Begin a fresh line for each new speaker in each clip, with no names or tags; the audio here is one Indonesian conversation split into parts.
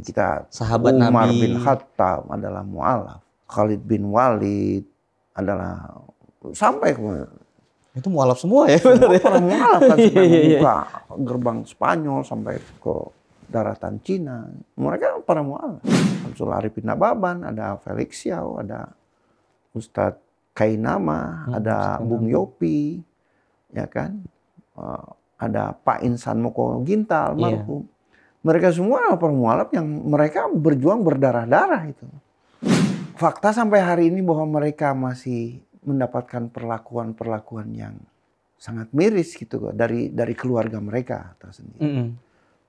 kita sahabat Umar Nabi. bin Khattab adalah mualaf, Khalid bin Walid adalah sampai ke
Itu mualaf semua ya. Semua ya? orang
mualaf kan sampai iya, iya, iya. membuka gerbang Spanyol sampai ke daratan Cina. Mereka para mualaf. Abdul Arifin bin Nababan, ada Felix Xiao, ada Ustadz Kainama, hmm, ada Ustadz Bung Kainama. Yopi, ya kan? Uh, ada Pak Insan Moko Gintal, yeah. Mereka semua adalah permualaf yang mereka berjuang berdarah-darah itu. Fakta sampai hari ini bahwa mereka masih mendapatkan perlakuan-perlakuan yang sangat miris gitu dari dari keluarga mereka tersendiri. Mm -hmm.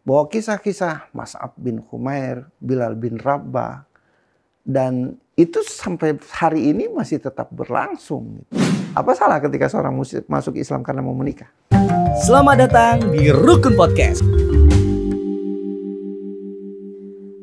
Bahwa kisah-kisah Mas'ab bin Khumair Bilal bin Rabah, dan itu sampai hari ini masih tetap berlangsung. Gitu. Apa salah ketika seorang muslim masuk Islam karena mau menikah?
Selamat datang di Rukun Podcast.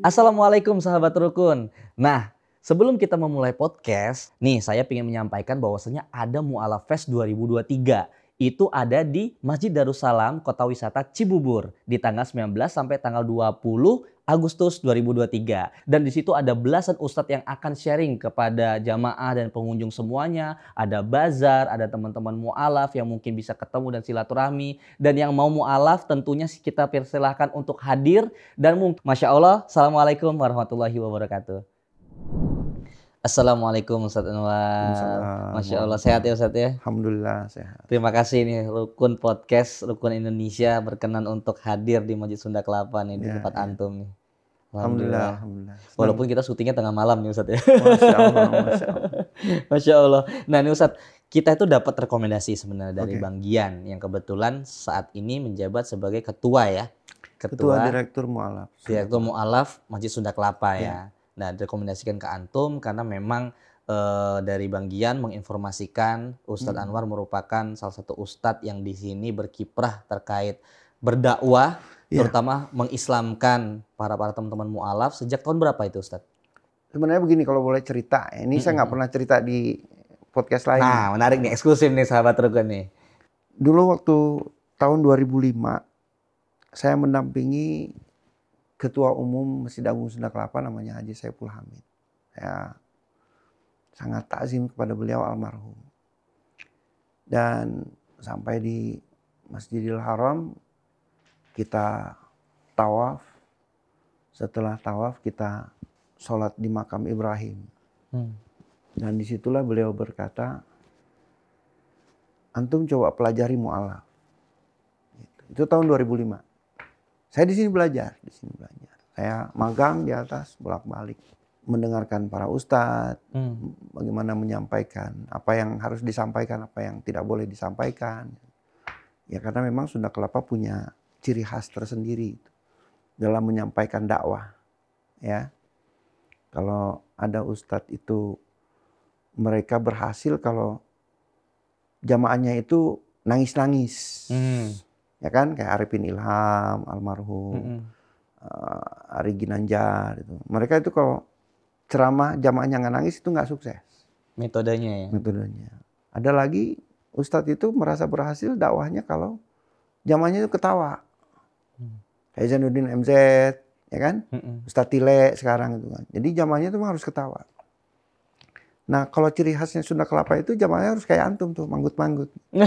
Assalamualaikum sahabat rukun. Nah, sebelum kita memulai podcast, nih saya ingin menyampaikan bahwasanya ada Mu'alaf Fest 2023. Itu ada di Masjid Darussalam, Kota Wisata Cibubur di tanggal 19 sampai tanggal 20 Agustus 2023. Dan di situ ada belasan ustadz yang akan sharing kepada jamaah dan pengunjung semuanya. Ada bazar, ada teman-teman mualaf yang mungkin bisa ketemu dan silaturahmi. Dan yang mau mualaf tentunya kita persilahkan untuk hadir. Dan mungkin, Masya Allah, Assalamualaikum warahmatullahi wabarakatuh. Assalamualaikum Ustaz Anwar. Masya Allah sehat ya Ustaz ya. Alhamdulillah sehat. Terima kasih nih Rukun Podcast Rukun Indonesia berkenan untuk hadir di Masjid Sunda Kelapa nih di yeah, tempat yeah. antum nih. Alhamdulillah. Alhamdulillah. Walaupun kita syutingnya tengah malam nih Ustaz ya. Masya Allah. Masya Allah. Nah nih Ustaz, kita itu dapat rekomendasi sebenarnya dari okay. Bang Gian yang kebetulan saat ini menjabat sebagai ketua ya. Ketua, ketua Direktur Mu'alaf. Direktur Mu'alaf Masjid Sunda Kelapa yeah. ya. Nah, direkomendasikan ke Antum karena memang e, dari Bang Gian menginformasikan Ustadz hmm. Anwar merupakan salah satu ustadz yang di sini berkiprah terkait berdakwah yeah. terutama mengislamkan para para teman-teman mualaf sejak tahun berapa itu Ustaz? Sebenarnya begini kalau boleh cerita, ini mm -hmm. saya nggak pernah cerita di podcast lain. Nah menarik nih, eksklusif nih sahabat Rugen nih. Dulu waktu
tahun 2005, saya mendampingi ketua umum Masjid Agung Sunda Kelapa namanya Haji Saiful Hamid. Ya, sangat takzim kepada beliau almarhum. Dan sampai di Masjidil Haram kita tawaf. Setelah tawaf kita sholat di makam Ibrahim. Hmm. Dan disitulah beliau berkata, antum coba pelajari mualaf. Gitu. Itu tahun 2005. Saya di sini belajar, di sini belajar. Saya magang di atas bolak-balik mendengarkan para ustadz, hmm. bagaimana menyampaikan apa yang harus disampaikan, apa yang tidak boleh disampaikan. Ya karena memang sudah Kelapa punya ciri khas tersendiri dalam menyampaikan dakwah. Ya, kalau ada ustadz itu mereka berhasil kalau jamaahnya itu nangis-nangis, hmm. ya kan? Kayak Arifin Ilham, almarhum, hmm. uh, Ari Ginanjar, itu Mereka itu kalau ceramah jamaahnya nggak nangis itu nggak sukses.
Metodenya ya. Metodenya.
Ada lagi ustadz itu merasa berhasil dakwahnya kalau jamaahnya itu ketawa. Hazanuddin MZ, ya kan? mm Tile sekarang itu kan. Jadi jamannya itu harus ketawa. Nah, kalau ciri khasnya Sunda kelapa itu zamannya harus kayak antum tuh, manggut-manggut.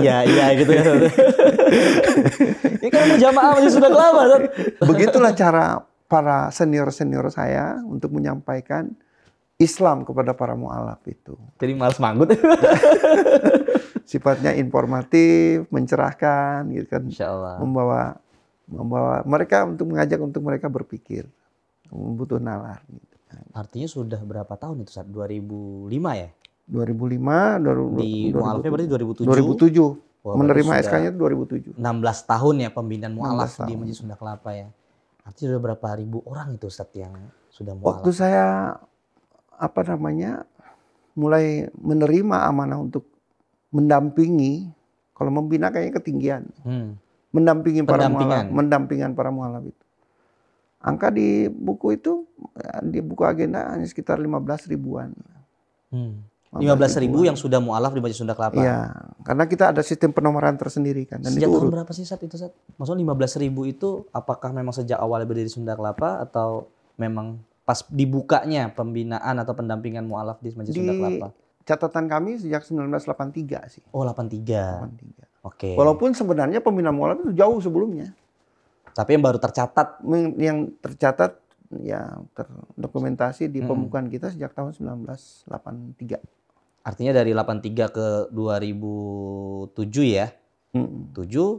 iya, iya gitu ya.
Ini kan jamaah masih Sunda kelapa.
Begitulah cara para senior-senior saya untuk menyampaikan Islam kepada para mualaf itu.
Jadi malas manggut.
Sifatnya informatif, mencerahkan, gitu kan. Insya Allah. Membawa, membawa mereka untuk mengajak untuk mereka berpikir, membutuh nalar. Gitu.
Kan. Artinya sudah berapa tahun itu saat 2005 ya?
2005, di mualafnya berarti 2007. 2007. Wah, menerima SK-nya
itu 2007. 16 tahun ya pembinaan mualaf di Masjid Sunda Kelapa ya. Artinya sudah berapa ribu orang itu Ustaz yang sudah mualaf? Waktu
saya apa namanya mulai menerima amanah untuk mendampingi kalau membina kayaknya ketinggian hmm. mendampingi para mualaf mendampingan para mualaf itu angka di buku itu ya, di buku agenda hanya sekitar 15
ribuan hmm. 15 ribu yang sudah mualaf di Majelis Sunda Kelapa. ya,
karena kita ada sistem penomoran tersendiri kan. Dan sejak itu tahun berapa
sih saat itu saat? Maksudnya 15 ribu itu apakah memang sejak awal berdiri Sunda Kelapa atau memang pas dibukanya pembinaan atau pendampingan mualaf di Masjid Sunda Kelapa? Catatan kami sejak 1983 sih. Oh, 83. 83. Oke. Okay. Walaupun
sebenarnya pembinaan mualaf itu jauh sebelumnya. Tapi yang baru tercatat yang tercatat ya terdokumentasi di hmm. pembukaan hmm. kita sejak tahun 1983.
Artinya dari 83 ke 2007 ya. Hmm. 7 eh,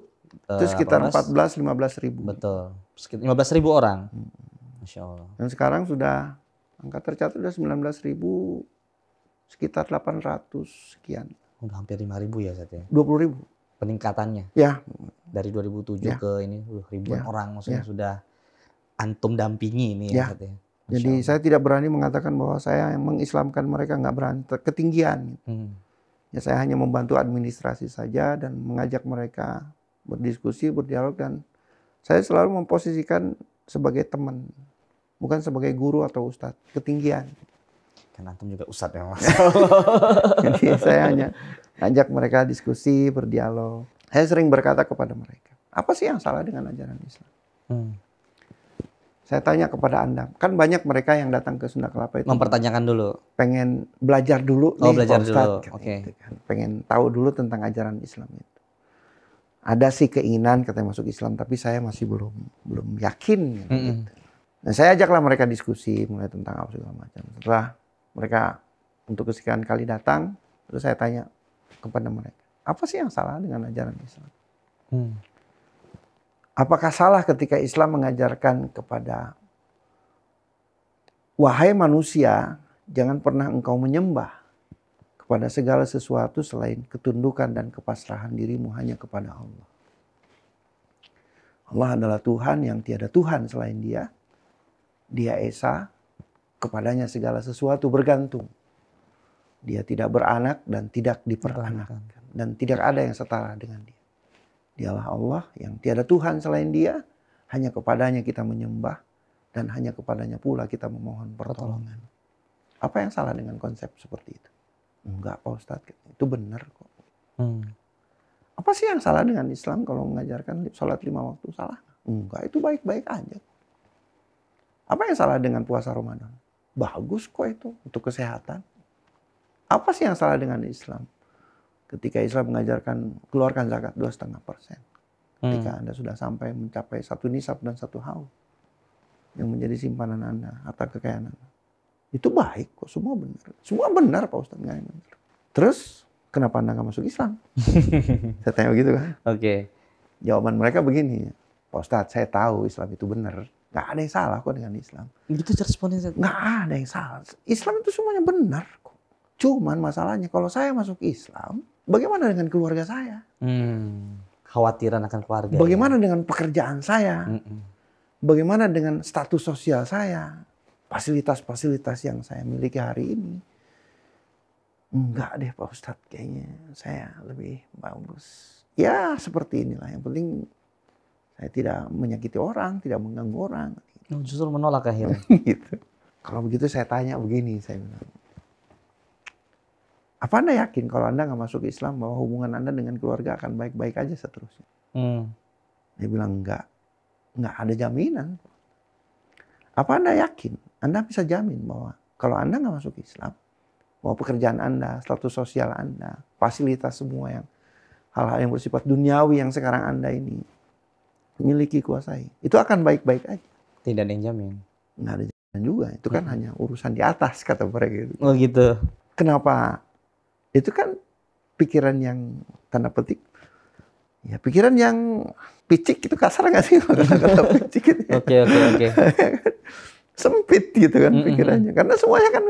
itu sekitar 14 15 ribu. Betul. 15 ribu orang. Hmm. Masya Allah. Dan sekarang sudah
angka tercatat sudah 19 ribu sekitar 800 sekian.
hampir 5 ribu ya saatnya. Dua 20 ribu. Peningkatannya? Ya. Dari 2007 ya. ke ini ribuan ya. orang maksudnya ya. sudah antum dampingi ini
ya, ya. ya? Jadi saya tidak berani mengatakan bahwa saya yang mengislamkan mereka nggak berani ketinggian. Hmm. Ya saya hanya membantu administrasi saja dan mengajak mereka berdiskusi, berdialog dan saya selalu memposisikan sebagai teman bukan sebagai guru atau ustadz ketinggian
karena antum juga ustadz ya mas jadi saya hanya
ajak mereka diskusi berdialog saya sering berkata kepada mereka apa sih yang salah dengan ajaran Islam hmm. saya tanya kepada anda kan banyak mereka yang datang ke Sunda Kelapa itu mempertanyakan dulu pengen belajar dulu oh, nih belajar dulu Kan, okay. itu kan. pengen tahu dulu tentang ajaran Islam itu ada sih keinginan katanya masuk Islam tapi saya masih belum belum yakin Mm -hmm. Nah, saya ajaklah mereka diskusi mulai tentang apa segala macam. Setelah mereka untuk kesekian kali datang, terus saya tanya kepada mereka, apa sih yang salah dengan ajaran Islam? Hmm. Apakah salah ketika Islam mengajarkan kepada wahai manusia, jangan pernah engkau menyembah kepada segala sesuatu selain ketundukan dan kepasrahan dirimu hanya kepada Allah. Allah adalah Tuhan yang tiada Tuhan selain Dia dia Esa, kepadanya segala sesuatu bergantung. Dia tidak beranak dan tidak diperanak. Dan tidak ada yang setara dengan dia. Dialah Allah yang tiada Tuhan selain dia. Hanya kepadanya kita menyembah. Dan hanya kepadanya pula kita memohon pertolongan. Apa yang salah dengan konsep seperti itu? Enggak Pak Ustadz, itu benar kok. Hmm. Apa sih yang salah dengan Islam kalau mengajarkan sholat lima waktu? Salah? Enggak, itu baik-baik aja. Apa yang salah dengan puasa Ramadan? Bagus kok itu untuk kesehatan. Apa sih yang salah dengan Islam? Ketika Islam mengajarkan keluarkan zakat dua setengah persen. Ketika hmm. Anda sudah sampai mencapai satu nisab dan satu haul yang menjadi simpanan Anda, atau kekayaan Anda. Itu baik kok, semua benar. Semua benar Pak Ustadz, nggak benar. Terus, kenapa Anda nggak masuk Islam? saya tanya begitu kan. Oke. Okay. Jawaban mereka begini, Pak Ustadz saya tahu Islam itu benar. Gak ada yang salah kok dengan Islam. cara responnya. Nggak ada yang salah. Islam itu semuanya benar kok. Cuman masalahnya kalau saya masuk Islam, bagaimana dengan keluarga saya?
Hmm, khawatiran akan keluarga. Ya?
Bagaimana ya? dengan pekerjaan saya? Mm Bagaimana dengan status sosial saya? Fasilitas-fasilitas yang saya miliki hari ini? Enggak deh Pak Ustadz kayaknya saya lebih bagus. Ya seperti inilah. Yang penting saya tidak menyakiti orang, tidak mengganggu orang. Justru menolak akhirnya. gitu. Kalau begitu saya tanya begini, saya bilang. Apa Anda yakin kalau Anda nggak masuk Islam bahwa hubungan Anda dengan keluarga akan baik-baik aja seterusnya? Hmm. Dia bilang enggak. Enggak ada jaminan. Apa Anda yakin? Anda bisa jamin bahwa kalau Anda nggak masuk Islam, bahwa pekerjaan Anda, status sosial Anda, fasilitas semua yang hal-hal yang bersifat duniawi yang sekarang Anda ini miliki, kuasai. Itu akan baik-baik aja. Tidak ada yang jamin. Nggak ada jamin juga. Itu kan hmm. hanya urusan di atas kata mereka. Gitu. Oh gitu. Kenapa? Itu kan pikiran yang tanda petik. Ya pikiran yang picik itu kasar nggak sih kata-kata picik gitu.
Oke oke oke. Ya
kan? Sempit gitu kan hmm, hmm, hmm. pikirannya. Karena semuanya kan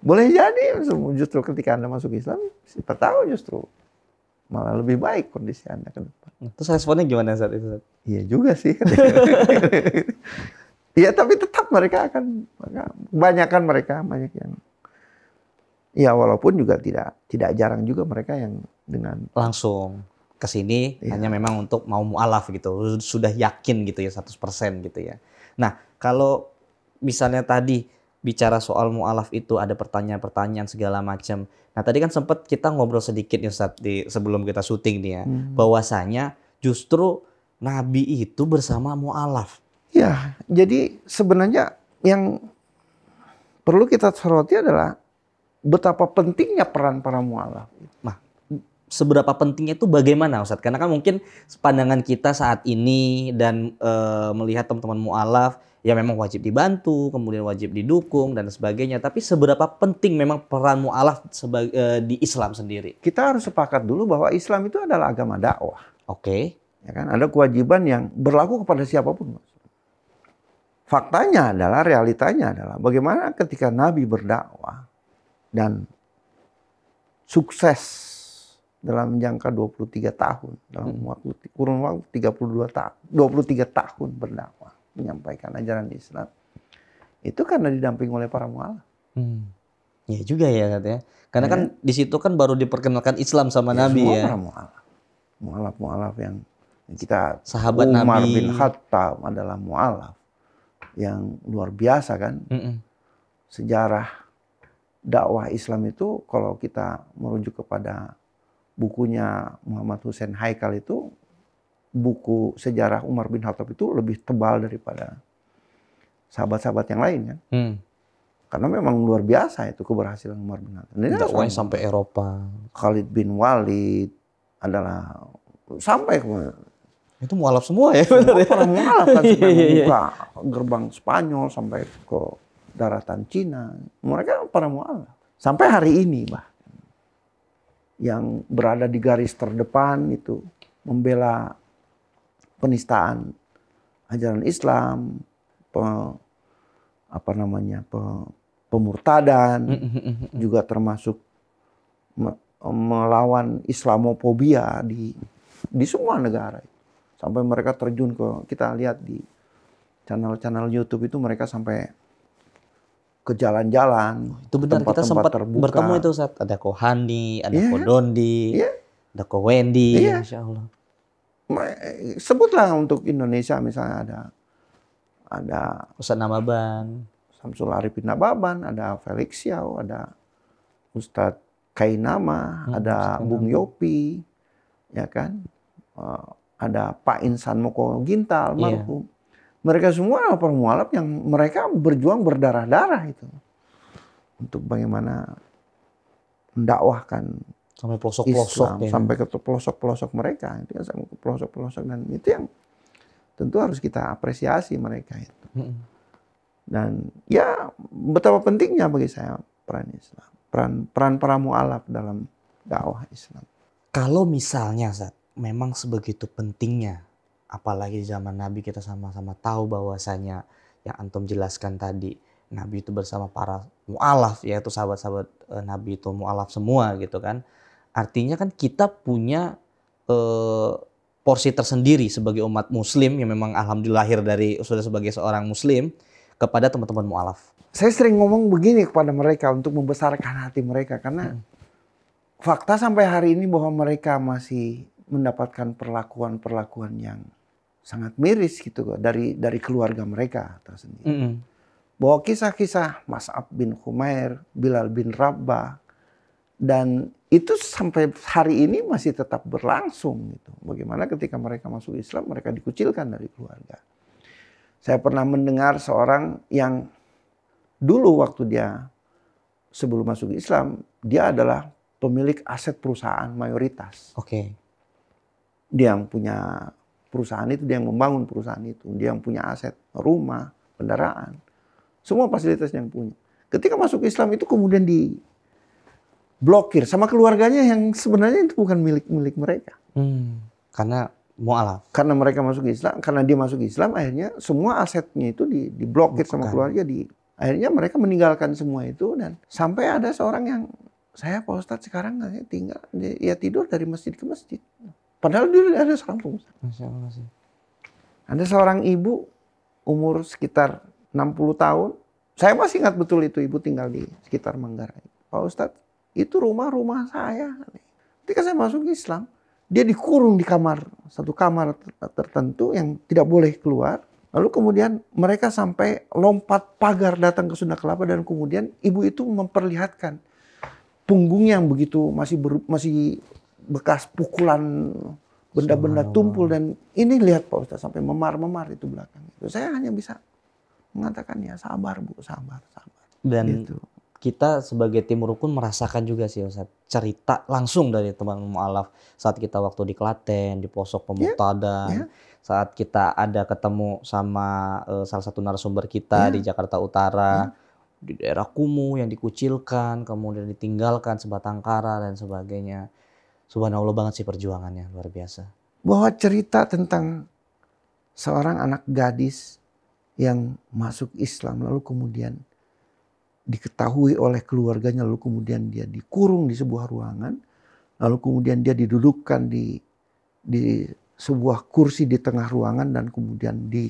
boleh jadi justru ketika anda masuk Islam siapa tahu justru malah lebih baik kondisi Anda ke depan. Terus responnya gimana saat itu? Iya juga sih. Iya tapi tetap mereka akan kebanyakan mereka banyak
yang ya walaupun juga tidak tidak jarang juga mereka yang dengan langsung ke sini ya. hanya memang untuk mau mualaf gitu sudah yakin gitu ya 100% gitu ya. Nah, kalau misalnya tadi bicara soal mualaf itu ada pertanyaan-pertanyaan segala macam. Nah tadi kan sempat kita ngobrol sedikit nih Ustaz, di sebelum kita syuting nih ya, hmm. bahwasanya justru Nabi itu bersama mualaf. Ya, jadi sebenarnya yang perlu kita soroti adalah betapa pentingnya peran para mualaf. Nah, seberapa pentingnya itu bagaimana Ustadz? Karena kan mungkin pandangan kita saat ini dan e, melihat teman-teman mualaf ya memang wajib dibantu, kemudian wajib didukung dan sebagainya. Tapi seberapa penting memang peran mualaf e, di Islam sendiri? Kita harus sepakat dulu bahwa
Islam itu adalah agama dakwah. Oke. Okay. Ya kan ada kewajiban yang berlaku kepada siapapun. Faktanya adalah realitanya adalah bagaimana ketika Nabi berdakwah dan sukses dalam jangka 23 tahun dalam hmm. waktu kurun waktu 32 tahun 23 tahun berdakwah menyampaikan ajaran Islam itu karena didamping oleh para mualaf.
Hmm.
Ya juga ya katanya. Karena ya. kan di situ kan baru diperkenalkan Islam sama ya, Nabi semua ya. Para
mualaf. Mualaf mualaf yang kita sahabat Umar Nabi. bin
Khattab
adalah mualaf yang luar biasa kan. Mm -mm. Sejarah dakwah Islam itu kalau kita merujuk kepada bukunya Muhammad Hussein Haikal itu buku sejarah Umar bin Khattab itu lebih tebal daripada sahabat-sahabat yang lain kan. Hmm. Karena memang luar biasa itu keberhasilan Umar bin Khattab. Dan sampai Eropa. Khalid bin Walid adalah sampai ke
itu mualaf semua ya Semua ya? Orang mualaf kan iya, sampai membuka iya, iya.
gerbang Spanyol sampai ke daratan Cina. Mereka para mualaf. Sampai hari ini, Bah yang berada di garis terdepan itu membela penistaan ajaran Islam, pe, apa namanya pe, pemurtadan, juga termasuk me, melawan Islamophobia di di semua negara. Sampai mereka terjun ke kita lihat di channel-channel YouTube itu mereka sampai ke jalan-jalan.
Itu benar tempat, kita sempat terbuka. bertemu itu saat ada Ko Hani, ada yeah. Ko Dondi, yeah. ada Ko Wendy, yeah. Insya Allah.
Sebutlah untuk Indonesia misalnya ada ada Ustaz Nababan, Samsul Arifin Nababan, ada Felix Yao, ada Ustadz Kainama, hmm, ada Ustaz Bung Nama. Yopi, ya kan, uh, ada Pak Insan Moko Gintal, yeah. Mereka semua adalah mualaf yang mereka berjuang berdarah-darah itu untuk bagaimana mendakwahkan sampai pelosok-pelosok ya. sampai ke pelosok-pelosok mereka itu kan sampai ke pelosok-pelosok dan itu yang tentu harus kita apresiasi mereka itu dan ya betapa pentingnya bagi saya
peran Islam peran peran para mualaf dalam dakwah Islam kalau misalnya Zat, memang sebegitu pentingnya apalagi zaman Nabi kita sama-sama tahu bahwasanya yang antum jelaskan tadi Nabi itu bersama para mualaf yaitu sahabat-sahabat eh, Nabi itu mualaf semua gitu kan artinya kan kita punya e, porsi tersendiri sebagai umat Muslim yang memang alhamdulillah lahir dari sudah sebagai seorang Muslim kepada teman-teman mualaf.
Saya sering ngomong begini
kepada mereka
untuk membesarkan hati mereka karena hmm. fakta sampai hari ini bahwa mereka masih mendapatkan perlakuan-perlakuan yang sangat miris gitu dari dari keluarga mereka tersendiri. Mm -hmm. Bahwa kisah-kisah Mas'ab bin Humair, Bilal bin Rabbah dan itu sampai hari ini masih tetap berlangsung gitu. Bagaimana ketika mereka masuk Islam mereka dikucilkan dari keluarga. Saya pernah mendengar seorang yang dulu waktu dia sebelum masuk Islam dia adalah pemilik aset perusahaan mayoritas. Oke. Okay. Dia yang punya perusahaan itu, dia yang membangun perusahaan itu, dia yang punya aset, rumah, kendaraan, semua fasilitas yang punya. Ketika masuk Islam itu kemudian di blokir sama keluarganya yang sebenarnya itu bukan milik milik mereka. Hmm, karena mualaf. Karena mereka masuk Islam, karena dia masuk Islam, akhirnya semua asetnya itu di diblokir sama keluarga di akhirnya mereka meninggalkan semua itu dan sampai ada seorang yang saya Pak Ustadz sekarang tinggal ya, ya tidur dari masjid ke masjid. Padahal dia ada seorang pengusaha.
Masya Allah sih.
Ada seorang ibu umur sekitar 60 tahun. Saya masih ingat betul itu ibu tinggal di sekitar Manggarai. Pak Ustadz, itu rumah-rumah saya. Ketika saya masuk Islam, dia dikurung di kamar, satu kamar tertentu yang tidak boleh keluar. Lalu kemudian mereka sampai lompat pagar datang ke Sunda Kelapa dan kemudian ibu itu memperlihatkan punggungnya yang begitu masih ber, masih bekas pukulan benda-benda tumpul dan ini lihat Pak Ustaz sampai memar-memar itu belakang itu. Saya hanya bisa mengatakan ya sabar Bu, sabar, sabar.
Dan gitu. kita sebagai tim rukun merasakan juga sih Ustaz cerita langsung dari teman mualaf saat kita waktu di Klaten, di Posok Pemutadan. Yeah, yeah saat kita ada ketemu sama uh, salah satu narasumber kita ya. di Jakarta Utara ya. di daerah kumuh yang dikucilkan kemudian ditinggalkan sebatang kara dan sebagainya subhanallah banget sih perjuangannya luar biasa.
Bahwa cerita tentang seorang anak gadis yang masuk Islam lalu kemudian diketahui oleh keluarganya lalu kemudian dia dikurung di sebuah ruangan lalu kemudian dia didudukkan di di sebuah kursi di tengah ruangan dan kemudian di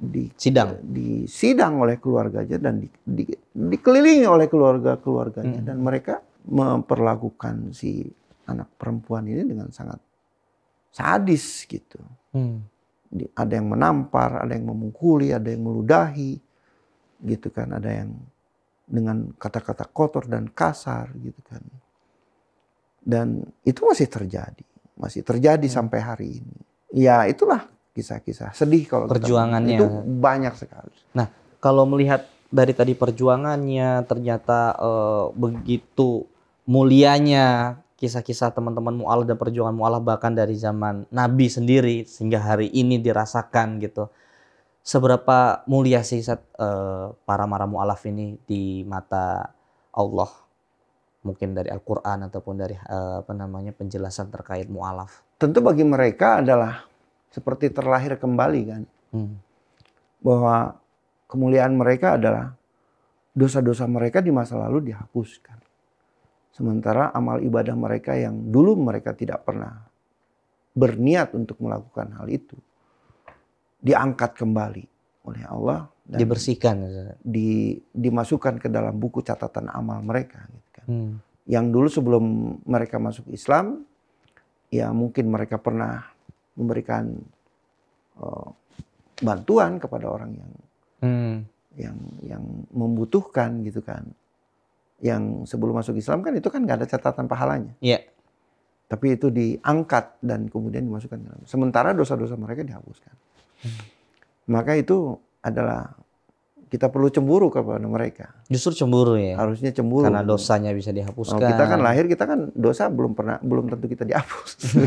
di sidang disidang oleh keluarganya dan di, di, dikelilingi oleh keluarga keluarganya hmm. dan mereka memperlakukan si anak perempuan ini dengan sangat sadis gitu. Hmm. Ada yang menampar, ada yang memukuli, ada yang meludahi, gitu kan. Ada yang dengan kata-kata kotor dan kasar, gitu kan. Dan itu masih terjadi, masih terjadi hmm. sampai hari ini. Ya itulah kisah-kisah sedih kalau perjuangannya kita, itu
banyak sekali. Nah kalau melihat dari tadi perjuangannya ternyata eh, begitu mulianya kisah-kisah teman-teman mu'alaf dan perjuangan mu'alaf bahkan dari zaman Nabi sendiri sehingga hari ini dirasakan gitu. Seberapa mulia sih Sat, uh, eh, para para mu'alaf ini di mata Allah mungkin dari Al-Quran ataupun dari uh, apa namanya penjelasan terkait mu'alaf. Tentu bagi mereka adalah seperti terlahir kembali kan.
Hmm.
Bahwa kemuliaan mereka adalah dosa-dosa mereka di masa lalu dihapuskan. Sementara amal ibadah mereka yang dulu mereka tidak pernah berniat untuk melakukan hal itu diangkat kembali oleh Allah dan dibersihkan di dimasukkan ke dalam buku catatan amal mereka gitu kan. Hmm. Yang dulu sebelum mereka masuk Islam ya mungkin mereka pernah memberikan uh, bantuan kepada orang yang hmm. yang yang membutuhkan gitu kan yang sebelum masuk Islam kan itu kan nggak ada catatan pahalanya. Iya. Tapi itu diangkat dan kemudian dimasukkan dalam. Sementara dosa-dosa mereka dihapuskan. Hmm. Maka itu adalah kita perlu cemburu kepada mereka.
Justru cemburu ya. Harusnya cemburu. Karena dosanya bisa dihapuskan. Oh, kita kan lahir kita kan dosa belum pernah belum tentu kita dihapus.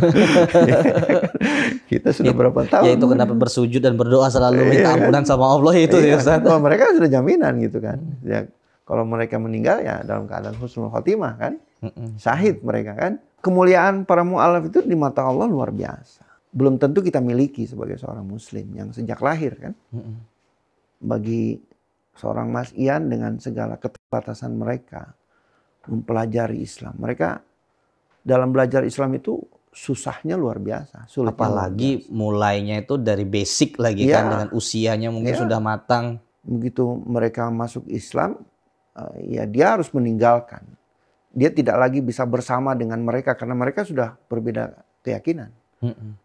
kita sudah ya, berapa tahun? Ya itu kenapa bersujud dan berdoa selalu
minta iya. ampunan sama
Allah itu ya, ya Ustaz. Oh, mereka
kan sudah jaminan gitu kan.
Ya, kalau mereka meninggal
ya dalam keadaan husnul khotimah kan. Syahid mereka kan. Kemuliaan para mu'alaf itu di mata Allah luar biasa. Belum tentu kita miliki sebagai seorang muslim yang sejak lahir kan. Bagi seorang Mas Ian dengan segala keterbatasan mereka mempelajari Islam. Mereka dalam belajar Islam itu susahnya luar biasa.
sulit Apalagi luar biasa. mulainya itu dari basic lagi ya. kan iya. dengan usianya mungkin ya. sudah matang. Begitu mereka masuk Islam, Eh, ya dia
harus meninggalkan. Dia tidak lagi bisa bersama dengan mereka karena mereka sudah berbeda keyakinan.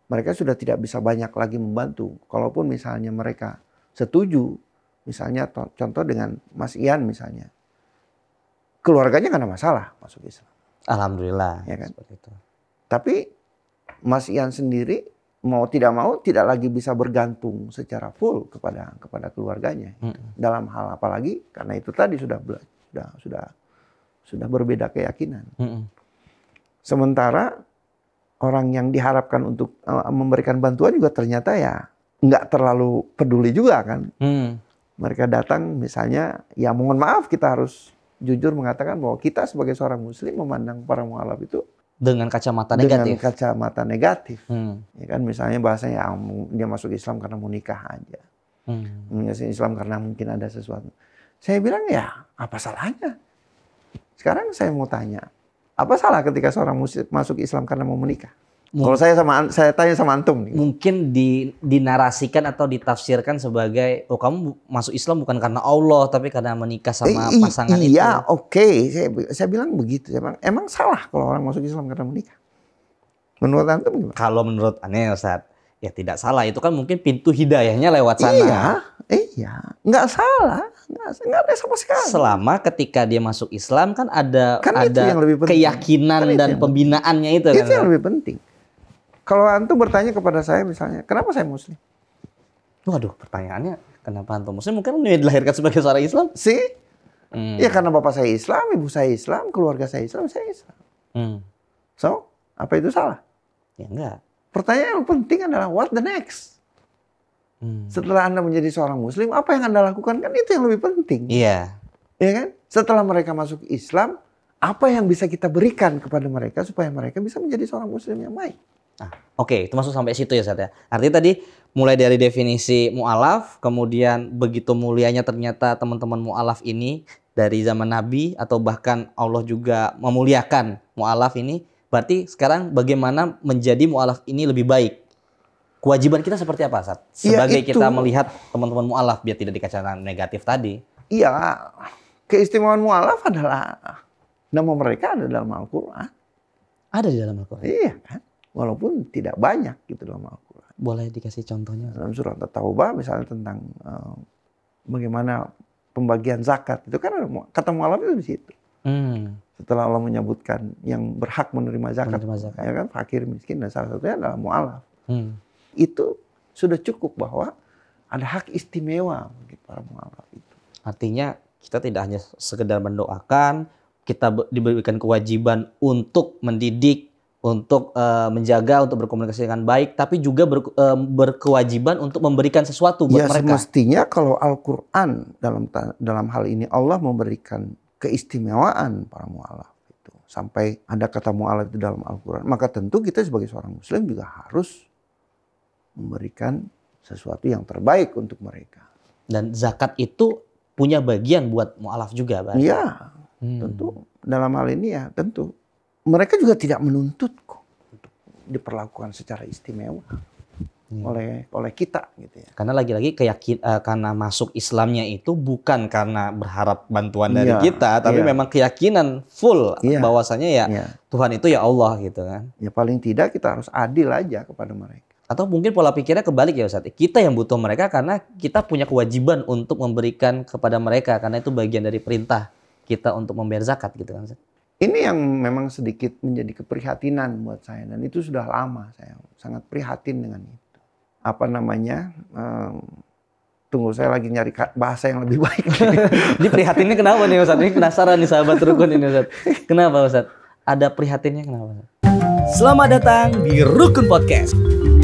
Mereka sudah tidak bisa banyak lagi membantu. Kalaupun misalnya mereka setuju, misalnya contoh dengan Mas Ian misalnya, keluarganya nggak ada masalah masuk Islam. Alhamdulillah. Ya kan? Tapi Mas Ian sendiri mau tidak mau tidak lagi bisa bergantung secara full kepada kepada keluarganya hmm. dalam hal apalagi karena itu tadi sudah sudah sudah sudah berbeda keyakinan. Hmm. Sementara orang yang diharapkan untuk uh, memberikan bantuan juga ternyata ya nggak terlalu peduli juga kan. Hmm. Mereka datang misalnya ya mohon maaf kita harus jujur mengatakan bahwa kita sebagai seorang muslim memandang para mualaf itu
dengan kacamata negatif. Dengan
kacamata negatif. Hmm. Ya kan misalnya bahasanya ya, dia masuk Islam karena mau nikah aja. Hmm. Masuk Islam karena mungkin ada sesuatu. Saya bilang ya apa salahnya? Sekarang saya mau tanya, apa salah ketika seorang masuk Islam karena mau menikah?
Kalau saya sama saya tanya sama antum nih. Mungkin di, dinarasikan atau ditafsirkan sebagai oh kamu masuk Islam bukan karena Allah tapi karena menikah sama eh, pasangan iya, itu. Iya, oke.
Okay. Saya saya bilang begitu. Emang emang salah kalau orang masuk Islam karena menikah.
Menurut antum gimana? Kalau menurut aneh Ustaz, ya tidak salah. Itu kan mungkin pintu hidayahnya lewat sana. Iya, iya. Nggak salah.
Nggak, nggak ada sama sekali.
Selama ketika dia masuk Islam kan ada kan ada yang lebih keyakinan kan dan pembinaannya itu. Itu kan, yang lebih penting kalau antum bertanya kepada saya misalnya, kenapa saya muslim? Waduh,
pertanyaannya kenapa antum muslim? Mungkin dilahirkan sebagai seorang Islam? Sih. Hmm. Ya karena bapak saya Islam, ibu saya Islam, keluarga saya Islam, saya Islam. Hmm. So, apa itu salah? Ya enggak. Pertanyaan yang penting adalah what the next? Hmm. Setelah Anda menjadi seorang muslim, apa yang Anda lakukan? Kan itu yang lebih penting. Iya. Yeah. Iya kan? Setelah mereka masuk Islam, apa yang bisa kita berikan kepada mereka supaya mereka bisa menjadi seorang muslim yang baik?
Nah, oke, okay, itu masuk sampai situ ya Ustaz ya. Artinya tadi mulai dari definisi mualaf, kemudian begitu mulianya ternyata teman-teman mualaf ini dari zaman Nabi atau bahkan Allah juga memuliakan mualaf ini. Berarti sekarang bagaimana menjadi mualaf ini lebih baik? Kewajiban kita seperti apa Ustaz? Iya, Sebagai ya itu. kita melihat teman-teman mualaf biar tidak dikacaukan negatif tadi.
Iya, keistimewaan mualaf adalah nama mereka ada dalam Al-Qur'an. Ada di dalam Al-Qur'an. Iya kan? walaupun tidak banyak gitu dalam Al-Quran. Boleh dikasih contohnya? Dalam surah At-Taubah misalnya tentang uh, bagaimana pembagian zakat itu kan ada, kata mualaf itu di situ. Hmm. Setelah Allah menyebutkan yang berhak menerima zakat, menerima zakat. ya kan fakir miskin dan salah satunya adalah mualaf. Hmm. Itu sudah cukup bahwa ada hak istimewa bagi
para mualaf itu. Artinya kita tidak hanya sekedar mendoakan, kita diberikan kewajiban untuk mendidik untuk uh, menjaga untuk berkomunikasi dengan baik tapi juga ber, uh, eh, berkewajiban untuk memberikan sesuatu buat ya, mereka.
semestinya kalau Al-Qur'an dalam dalam hal ini Allah memberikan keistimewaan para mualaf itu. Sampai ada kata mualaf itu dalam Al-Qur'an, maka tentu kita sebagai seorang muslim juga harus memberikan sesuatu yang terbaik untuk
mereka. Dan zakat itu punya bagian buat mualaf juga, Pak. Iya,
hmm. tentu dalam hal ini ya tentu mereka juga tidak menuntutku untuk diperlakukan secara istimewa
hmm. oleh oleh kita gitu ya. Karena lagi-lagi keyakin uh, karena masuk Islamnya itu bukan karena berharap bantuan dari ya, kita, tapi ya. memang keyakinan full ya. bahwasanya ya, ya Tuhan itu ya Allah gitu kan. Ya paling tidak kita harus adil aja kepada mereka. Atau mungkin pola pikirnya kebalik ya Ustaz. Kita yang butuh mereka karena kita punya kewajiban untuk memberikan kepada mereka karena itu bagian dari perintah kita untuk membayar zakat gitu kan Ustaz.
Ini yang memang sedikit menjadi keprihatinan buat saya dan itu sudah lama saya sangat prihatin dengan itu. Apa namanya? Um,
tunggu saya lagi nyari bahasa yang lebih baik. Jadi prihatinnya kenapa nih Ustaz? Ini penasaran nih sahabat rukun ini Ustaz. Kenapa Ustaz? Ada prihatinnya kenapa Selamat datang di
Rukun Podcast.